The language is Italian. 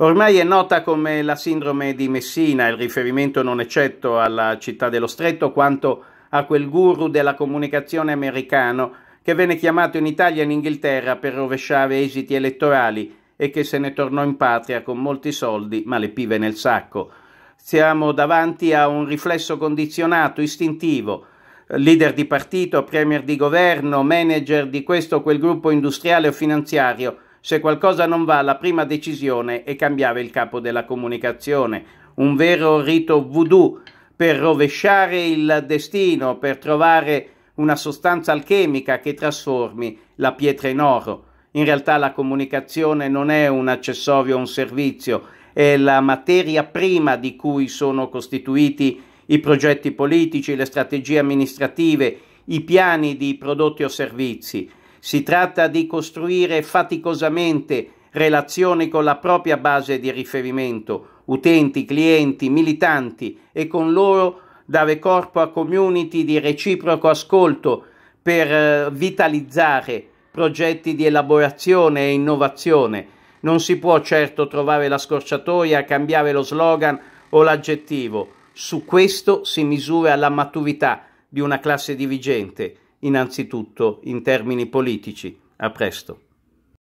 Ormai è nota come la sindrome di Messina, il riferimento non è certo alla città dello stretto quanto a quel guru della comunicazione americano che venne chiamato in Italia e in Inghilterra per rovesciare esiti elettorali e che se ne tornò in patria con molti soldi ma le pive nel sacco. Siamo davanti a un riflesso condizionato, istintivo. Leader di partito, premier di governo, manager di questo o quel gruppo industriale o finanziario se qualcosa non va, la prima decisione è cambiare il capo della comunicazione. Un vero rito voodoo per rovesciare il destino, per trovare una sostanza alchemica che trasformi la pietra in oro. In realtà la comunicazione non è un accessorio o un servizio, è la materia prima di cui sono costituiti i progetti politici, le strategie amministrative, i piani di prodotti o servizi. Si tratta di costruire faticosamente relazioni con la propria base di riferimento, utenti, clienti, militanti e con loro dare corpo a community di reciproco ascolto per eh, vitalizzare progetti di elaborazione e innovazione. Non si può certo trovare la scorciatoia, cambiare lo slogan o l'aggettivo. Su questo si misura la maturità di una classe dirigente innanzitutto in termini politici. A presto.